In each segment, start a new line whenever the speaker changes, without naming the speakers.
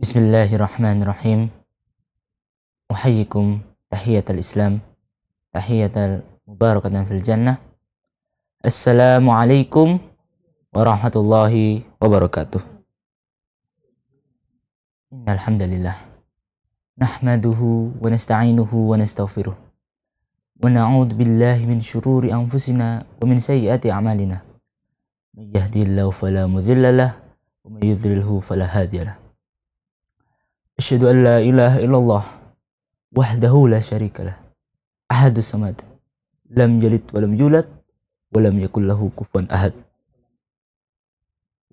بسم الله الرحمن الرحيم أحييكم تحية الإسلام تحية مباركة في الجنة السلام عليكم ورحمة الله وبركاته إن الحمد لله نحمده ونستعينه ونستغفره ونعوذ بالله من شرور أنفسنا ومن سيئات أعمالنا من يهدي الله فلا مذل له ومن يذلله فلا هادي له أشهد أن لا إله إلا الله وحده لا شريك له أحد الصمد لم يلد ولم يولد ولم يكن له كفوا أحد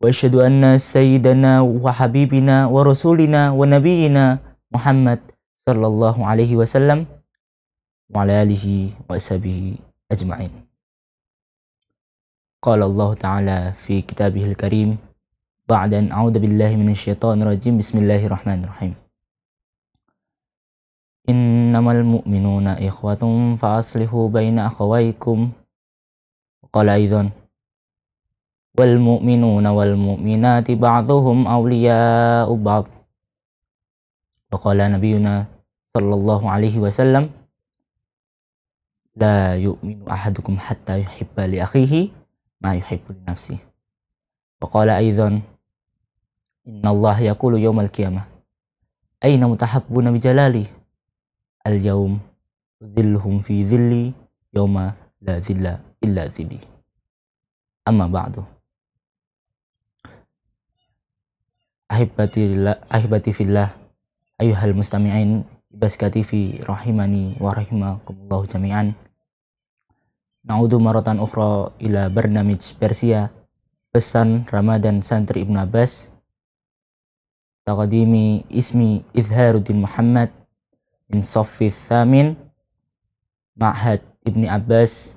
وأشهد أن سيدنا وحبيبنا ورسولنا ونبينا محمد صلى الله عليه وسلم وعلى آله وأصحابه أجمعين قال الله تعالى في كتابه الكريم بعد أن أعوذ بالله من الشيطان الرجيم بسم الله الرحمن الرحيم إنما المؤمنون إخوة فأصلحوا بين أخويكم قال أيضا والمؤمنون والمؤمنات بعضهم أولياء بعض وقال نبينا صلى الله عليه وسلم لا يؤمن أحدكم حتى يحب لأخيه ما يحب لنفسه وقال أيضا Inna Allah yaqulu yawmal qiyamah aina mutahabbuna bi jalali al yaum zillhum fi zilli Yawma la zilla illa dhilli amma ba'du ahibati ahibati fillah ayuhal mustami'in Ibaska TV rahimani wa rahimakumullahu jami'an Na'udhu maratan ukhra ila bernamij Persia Pesan Ramadan Santri Ibn Abbas تقديمي اسمي إظهار الدين محمد من صف الثامن معهد ابن عباس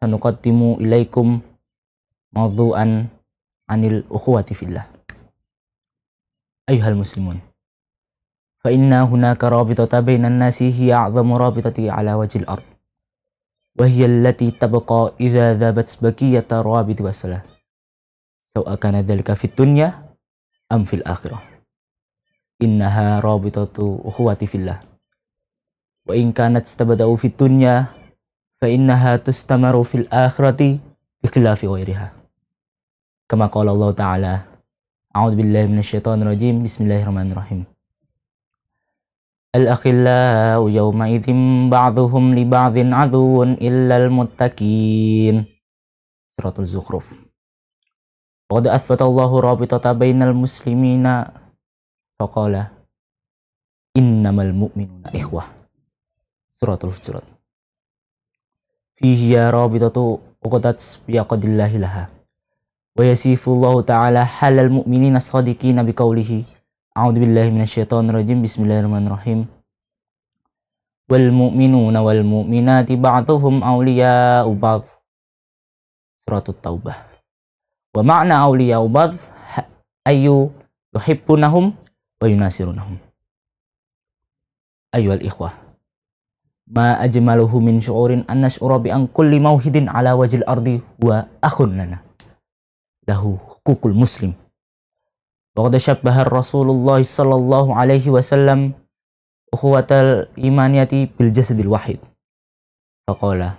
سنقدم إليكم موضوعا عن الأخوة في الله أيها المسلمون فإن هناك رابطة بين الناس هي أعظم رابطة على وجه الأرض وهي التي تبقى إذا ذابت بقية الرابط والصلاة سواء كان ذلك في الدنيا أم في الآخرة إنها رابطة أخواتي في الله وإن كانت تبدأ في الدنيا فإنها تستمر في الآخرة بخلاف غيرها كما قال الله تعالى أعوذ بالله من الشيطان الرجيم بسم الله الرحمن الرحيم الأخلاء يومئذ بعضهم لبعض عدو إلا المتقين سورة الزخرف وقد أثبت الله رابطة بين المسلمين فقال إنما المؤمنون إخوة سورة الفجرات فيه يا رابطة أقدت بيقد الله لها ويسيف الله تعالى حال المؤمنين الصادقين بقوله أعوذ بالله من الشيطان الرجيم بسم الله الرحمن الرحيم والمؤمنون والمؤمنات بعضهم أولياء بعض سورة التوبة ومعنى أولياء بعض أي يحبونهم ويناصرونهم أيها الإخوة ما أجمله من شعور أن نشعر بأن كل موحد على وجه الأرض هو أخ لنا له حقوق المسلم وقد شبه الرسول الله صلى الله عليه وسلم أخوة الإيمانية بالجسد الواحد فقال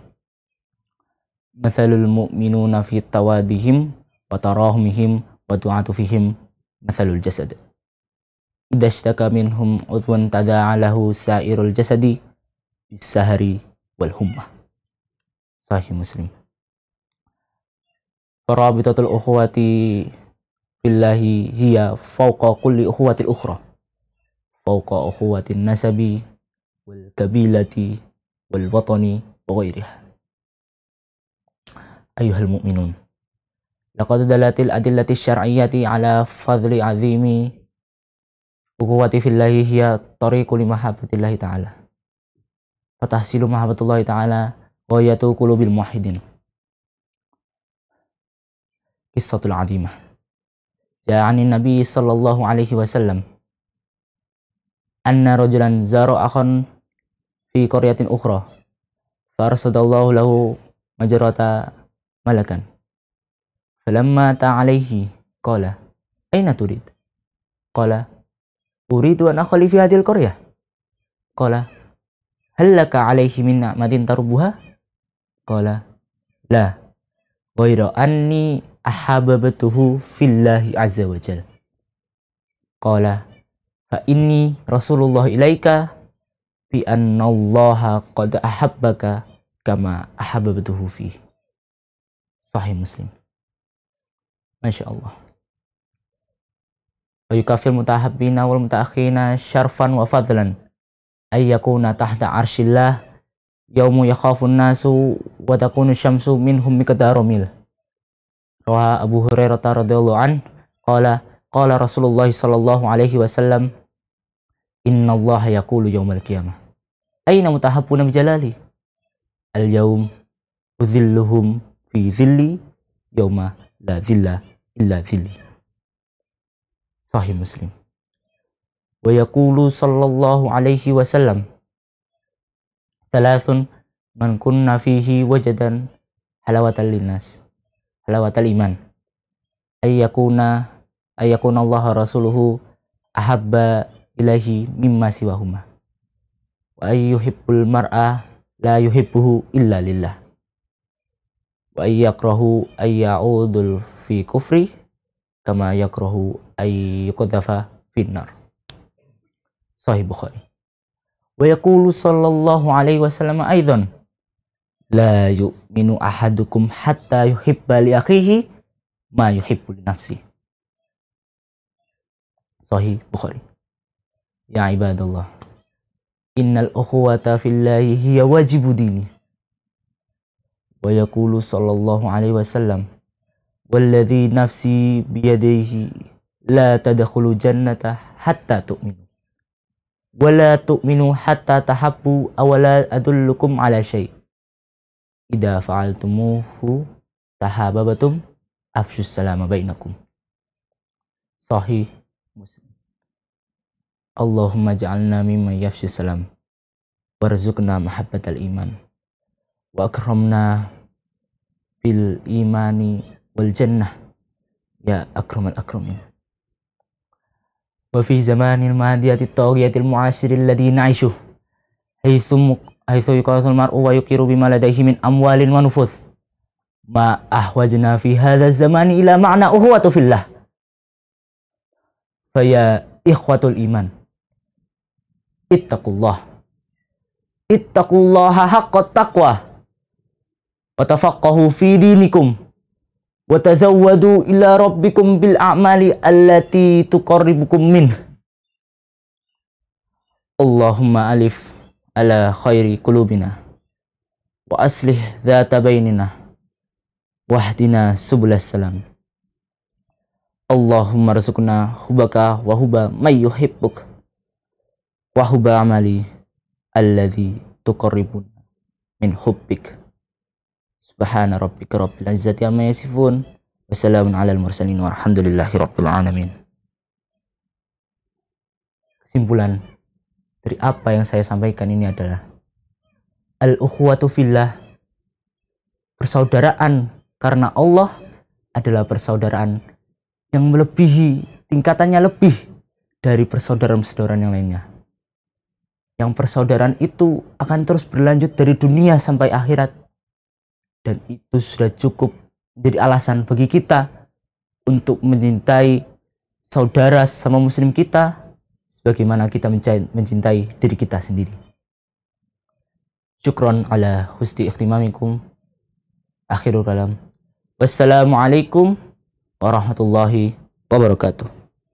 مثل المؤمنون في توادهم وتراهمهم وتعاطفهم مثل الجسد إذا اشتكى منهم عضو تداعى له سائر الجسد بالسهر والهمة صحيح مسلم فرابطة الأخوة في الله هي فوق كل أخوة أخرى فوق أخوة النسب والقبيلة والوطن وغيرها أيها المؤمنون لقد دلت الأدلة الشرعية على فضل عظيم أخوة في الله هي الطريق لمحبة الله تعالى فتحصيل محبة الله تعالى غاية قلوب الموحدين قصة العظيمة جاء عن النبي صلى الله عليه وسلم أن رجلا زار أخا في قرية أخرى فأرسل الله له مجرة ملكا Falamma ta'alayhi qala aina turid? Qala uridu an akhli fi hadhil qaryah. Qala hal laka alaihi min na'matin tarbuha? Qala la ghaira anni ahabbatuhu fillahi azza wa jalla. Qala fa inni rasulullah ilaika bi annallaha qad ahabbaka kama ahabbatuhu fi. Sahih Muslim. Masya Allah. Ayukafil mutahabbina wal mutaakhina syarfan wa fadlan. Ayyakuna tahta arshillah yaumu yakhafun nasu wa takunu syamsu minhum miqdaru mil. Rawa Abu Hurairah radhiyallahu an qala qala Rasulullah sallallahu alaihi wasallam Inna Allah yaqulu yaumal qiyamah. Aina mutahabbuna bijalali? Al yaum udhilluhum fi zilli yauma la zillah. إلا ذلي صحيح مسلم ويقول صلى الله عليه وسلم ثلاث من كنا فيه وجدا حلاوة للناس حلاوة الإيمان أن يكون أن يكون الله رسوله أحب إليه مما سواهما وأن يحب المرأة لا يحبه إلا لله وأن يكرهوا أن يعودوا في كفره كما يكرهوا أن يقذف في النار صحيح البخاري ويقول صلى الله عليه وسلم أيضا لا يؤمن أحدكم حتى يحب لأخيه ما يحب لنفسه صحيح البخاري يا عباد الله إن الأخوة في الله هي واجب ديني ويقول صلى الله عليه وسلم والذي نفسي بيديه لا تدخل جنة حتى تؤمنوا ولا تؤمنوا حتى تحبوا أولا أدلكم على شيء إذا فعلتموه تحاببتم أفشوا السلام بينكم صحيح مسلم اللهم اجعلنا ممن يفشي السلام وارزقنا محبة الإيمان وأكرمنا بالإيمان والجنة يا أكرم الأكرمين وفي زمان المادية الطاغية المعاصر الذي نعيشه حيث حيث يقاس المرء ويقر بما لديه من أموال ونفوذ ما أحوجنا في هذا الزمان إلى معنى أخوة في الله فيا إخوة الإيمان اتقوا الله اتقوا الله حق التقوى watafaqahu fi dinikum watazawwadu ila rabbikum bil a'mali allati tuqarribukum min Allahumma alif ala khairi qulubina wa aslih dhata bainina wahdina subulas salam Allahumma rasukna hubaka wa huba may yuhibbuk wa huba amali alladhi tuqarribuna min hubbik Subhana rabbika rabbil izzati amma yasifun. Wassalamun al mursalin walhamdulillahi rabbil Kesimpulan dari apa yang saya sampaikan ini adalah al-ukhwatu fillah persaudaraan karena Allah adalah persaudaraan yang melebihi tingkatannya lebih dari persaudaraan-persaudaraan yang lainnya. Yang persaudaraan itu akan terus berlanjut dari dunia sampai akhirat dan itu sudah cukup menjadi alasan bagi kita untuk mencintai saudara sama muslim kita sebagaimana kita mencintai diri kita sendiri. Syukron ala husni ikhtimamikum. Akhirul kalam. Wassalamualaikum warahmatullahi wabarakatuh.